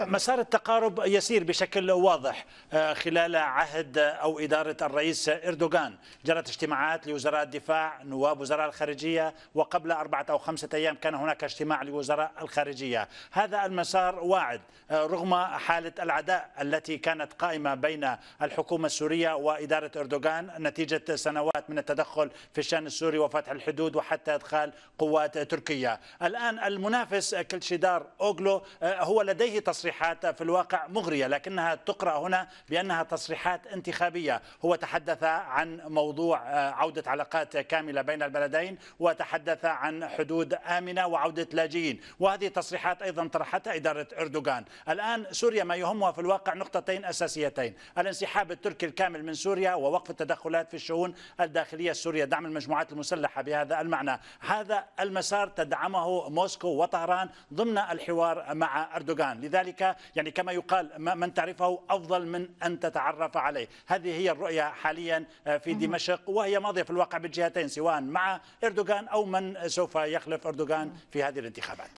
مسار التقارب يسير بشكل واضح آه، خلال عهد آه، او اداره الرئيس اردوغان، جرت اجتماعات لوزراء الدفاع، نواب وزراء الخارجيه، وقبل اربعه او خمسه ايام كان هناك اجتماع لوزراء الخارجيه، هذا المسار واعد آه، رغم حاله العداء التي كانت قائمه بين الحكومه السوريه واداره اردوغان نتيجه سنوات من التدخل في الشان السوري وفتح الحدود وحتى ادخال قوات تركيه، الان المنافس كلشيدار اوغلو هو لديه تصريح تصريحات في الواقع مغرية لكنها تقرأ هنا بأنها تصريحات انتخابية هو تحدث عن موضوع آه، عودة علاقات كاملة بين البلدين وتحدث عن حدود آمنة وعودة لاجئين وهذه التصريحات أيضا طرحتها إدارة أردوغان الآن سوريا ما يهمها في الواقع نقطتين أساسيتين الانسحاب التركي الكامل من سوريا ووقف التدخلات في الشؤون الداخلية السورية دعم المجموعات المسلحة بهذا المعنى هذا المسار تدعمه موسكو وطهران ضمن الحوار مع أردوغان لذلك ذلك يعني كما يقال من تعرفه أفضل من أن تتعرف عليه هذه هي الرؤية حاليا آه، في دمشق وهي ماضية في الواقع بالجهتين سواء مع إردوغان أو من سوف يخلف إردوغان في هذه الانتخابات